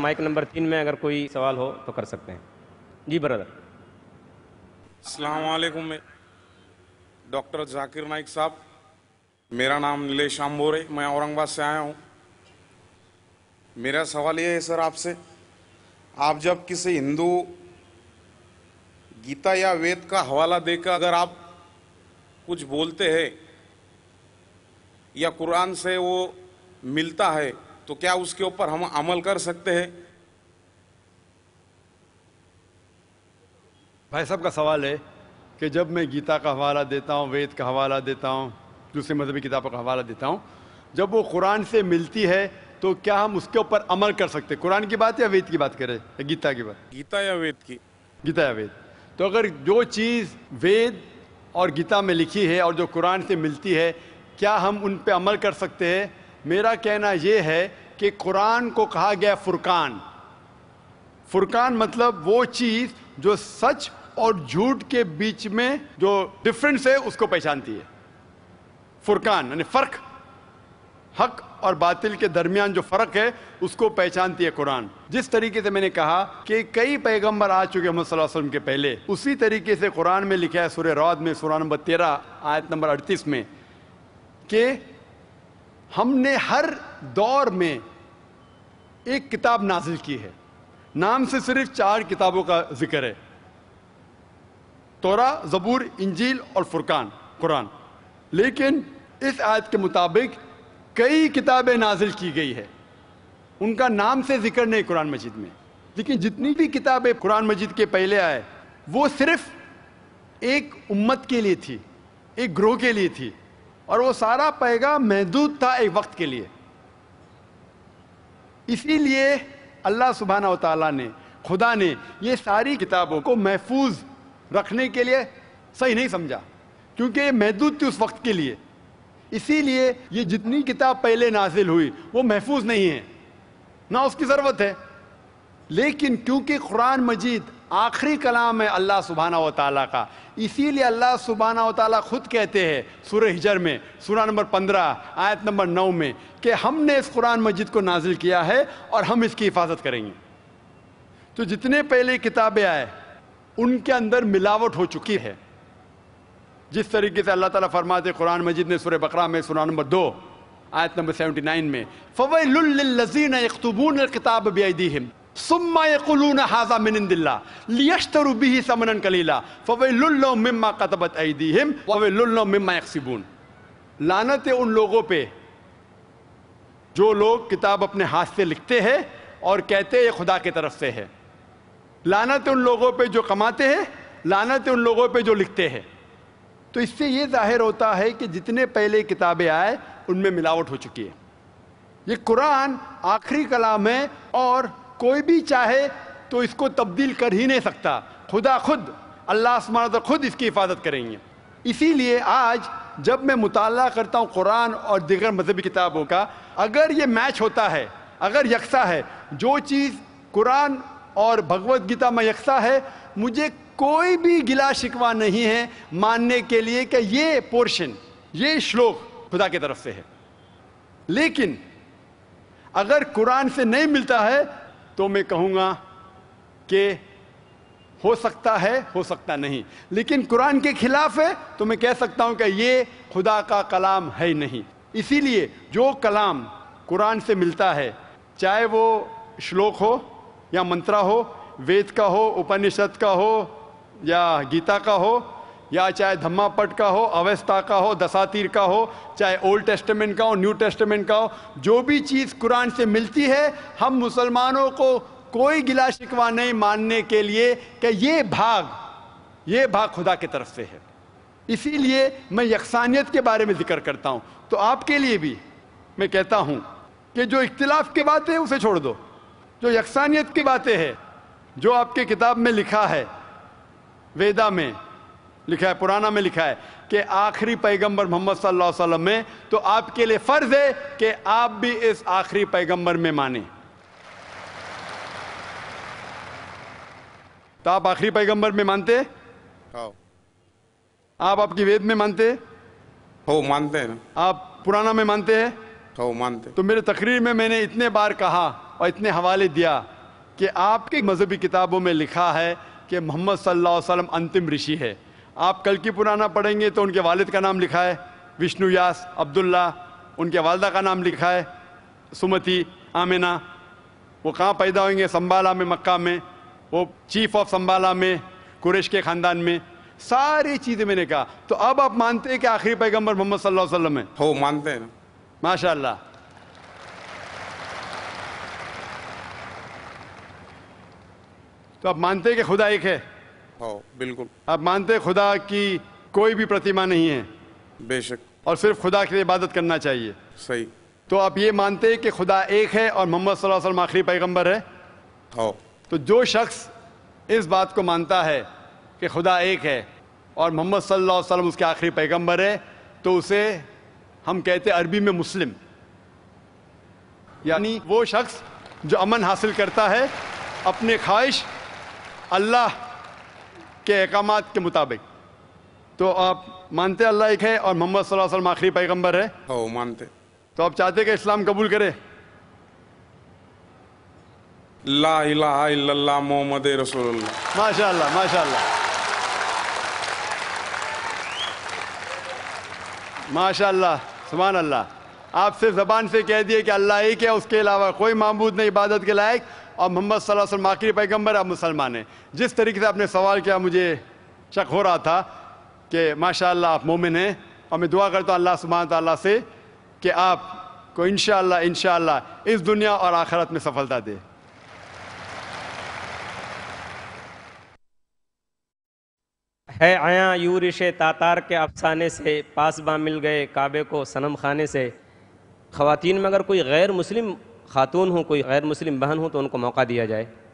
Mic number तीन में अगर कोई सवाल हो तो कर सकते हैं जी ब्रदर असलकुम डॉक्टर जाकिर नाइक साहब मेरा नाम नीलेश आम्बोरे मैं औरंगाबाद से आया हूँ मेरा सवाल ये है सर आपसे आप जब किसी हिंदू गीता या वेद का हवाला देकर अगर आप कुछ बोलते हैं या कुरान से वो मिलता है तो क्या उसके ऊपर हम अमल कर सकते हैं भाई साहब का सवाल है कि जब मैं गीता का हवाला देता हूँ वेद का हवाला देता हूँ दूसरे मजहबी किताबों का हवाला देता हूँ जब वो कुरान से मिलती है तो क्या हम उसके ऊपर अमल कर सकते हैं कुरान की बात या वेद की बात करें या गीता की बात गीता या वेद की गीता या वेद तो अगर जो चीज़ वेद और गीता में लिखी है और जो कुरान से मिलती है क्या हम उन पर अमल कर सकते हैं मेरा कहना यह है कि कुरान को कहा गया फुरकान फुरकान मतलब वो चीज जो सच और झूठ के बीच में जो डिफरेंस है उसको पहचानती है फुरकान यानी फर्क हक और बातिल के दरमियान जो फर्क है उसको पहचानती है कुरान जिस तरीके से मैंने कहा कि कई पैगंबर आ चुके मोहम्मद वसल्लम के पहले उसी तरीके से कुरान में लिखा है सूर्य रौद में सुरान नंबर तेरह आयत नंबर अड़तीस में कि हमने हर दौर में एक किताब नाजिल की है नाम से सिर्फ चार किताबों का जिक्र है तोरा जबूर इंजील और फुरकान कुरान लेकिन इस आयत के मुताबिक कई किताबें नाजिल की गई है उनका नाम से जिक्र नहीं कुरान मजिद में लेकिन जितनी भी किताबें कुरान मजिद के पहले आए वो सिर्फ एक उम्मत के लिए थी एक ग्रोह के लिए थी और वो सारा पैगाम महदूद था एक वक्त के लिए इसीलिए अल्लाह सुबहाना तला ने खुदा ने ये सारी किताबों को महफूज रखने के लिए सही नहीं समझा क्योंकि ये महदूद थी उस वक्त के लिए इसीलिए ये जितनी किताब पहले नाजिल हुई वो महफूज नहीं है ना उसकी ज़रूरत है लेकिन क्योंकि कुरान मजीद आखिरी कलाम है अल्लाह सुबहाना वाली का इसीलिए अल्लाह सुबहाना वाली खुद कहते हैं सुर हिजर में सूरा नंबर पंद्रह आयत नंबर नौ में कि हमने इस कुरान मस्जिद को नाजिल किया है और हम इसकी हिफाजत करेंगे तो जितने पहले किताबें आए उनके अंदर मिलावट हो चुकी है जिस तरीके से अल्लाह ताला फरमाते कुरान मजिद ने सुर बकरा में सूरा नंबर दो आयत नंबर सेवेंटी नाइन में फ़वैलजीन यकतबून किताब बेदी हिम सुम्माकुलून हाजा मिन मिनदिल्ला लियश्तरु बिही समनन कलीला फ़वेल्लो मिम्मा कतबत ऐदीम फ़वेल्लो मिम्मा यक्सिबून लानत है उन लोगों पे जो लोग किताब अपने हाथ से लिखते हैं और कहते हैं ये खुदा की तरफ से है लानत उन लोगों पे जो कमाते हैं लानत उन लोगों पे जो लिखते हैं तो इससे ये जाहिर होता है कि जितने पहले किताबें आए उनमें मिलावट हो चुकी है ये कुरान आखिरी कलाम है और कोई भी चाहे तो इसको तब्दील कर ही नहीं सकता खुदा खुद अल्लाह आसमान खुद इसकी हिफाजत करेंगे इसीलिए आज जब मैं मुताल करता हूँ कुरान और दिगर मजहबी किताबों का अगर ये मैच होता है अगर यकसा है जो चीज़ कुरान और भगवत गीता में यकसा है मुझे कोई भी गिला शिकवा नहीं है मानने के लिए कि ये पोर्शन ये श्लोक खुदा की तरफ से है लेकिन अगर कुरान से नहीं मिलता है तो मैं कहूँगा कि हो सकता है हो सकता नहीं लेकिन कुरान के खिलाफ है तो मैं कह सकता हूँ कि ये खुदा का कलाम है नहीं इसीलिए जो कलाम कुरान से मिलता है चाहे वो श्लोक हो या मंत्रा हो वेद का हो उपनिषद का हो या गीता का हो या चाहे धम्मापट का हो अवस्था का हो दसातीर का हो चाहे ओल्ड टेस्टमेंट का हो न्यू टेस्टमेंट का हो जो भी चीज़ कुरान से मिलती है हम मुसलमानों को कोई गिला शिकवा नहीं मानने के लिए कि ये भाग ये भाग खुदा की तरफ से है इसीलिए मैं यकसानियत के बारे में जिक्र करता हूँ तो आपके लिए भी मैं कहता हूँ कि जो इख्तलाफ की बातें उसे छोड़ दो जो यकसानियत की बातें हैं जो आपके किताब में लिखा है वेदा में लिखा है पुराना में लिखा है कि आखिरी पैगंबर मोहम्मद सल्लल्लाहु अलैहि वसल्लम में तो आपके लिए फ़र्ज़ है कि आप भी इस आखिरी पैगंबर में माने तो आप आखिरी पैगंबर में मानते हाँ। आप आपकी वेद में मानते हो मानते हैं आप पुराना में मानते हैं हो मानते तो मेरे तकरीर में मैंने इतने बार कहा और इतने हवाले दिया कि आपके मजहबी किताबों में लिखा है कि मोहम्मद सल्लल्लाहु अलैहि वसल्लम अंतिम ऋषि है आप कल की पुराना पढ़ेंगे तो उनके वालिद का नाम लिखा है विष्णु यास अब्दुल्ला उनके वालदा का नाम लिखा है सुमति आमिना वो कहाँ पैदा होंगे संबाला में मक्का में वो चीफ ऑफ संबाला में कुरेश के ख़ानदान में सारी चीज़ें मैंने कहा तो अब आप मानते हैं कि आखिरी पैगम्बर मोहम्मद सल्लल्लाहु अलैहि वसल्लम है हो मानते हैं माशाल्लाह तो आप मानते हैं कि खुदा एक है हाँ, बिल्कुल आप मानते खुदा की कोई भी प्रतिमा नहीं है बेशक और सिर्फ खुदा की इबादत करना चाहिए सही तो आप ये मानते हैं कि खुदा एक है और मोहम्मद वसल्लम आखिरी पैगम्बर है हाँ तो जो शख्स इस बात को मानता है कि खुदा एक है और मोहम्मद सल्लल्लाहु अलैहि वसल्लम उसके आखिरी पैगंबर है तो उसे हम कहते अरबी में मुस्लिम यानी वो शख्स जो अमन हासिल करता है अपने ख्वाहिश अल्लाह के अहकाम के मुताबिक तो आप मानते अल्लाह एक है और मोहम्मद आखिरी पैगम्बर है हो मानते तो आप चाहते कि इस्लाम कबूल करे मोहम्मद रसोल्ला माशा माशा माशा सुबहान अल्लाह आप सिर्फ जबान से कह दिए कि अल्लाह एक है उसके अलावा कोई मामूद नहीं इबादत के लायक और मोहम्मद वसल्लम आखिरी पैगम्बर आप मुसलमान हैं जिस तरीके से आपने सवाल किया मुझे शक हो रहा था कि माशा आप मोमिन हैं और मैं दुआ करता हूँ अल्लाह सुबहान तला से कि आपको इन इन इस दुनिया और आखिरत में सफलता दे है आया यूरिश तातार के अफसाने से पासबा मिल गए काबे को सनम खाने से ख़वान में अगर कोई गैर मुस्लिम खातून हों कोई गैर मुस्लिम बहन हो तो उनको मौका दिया जाए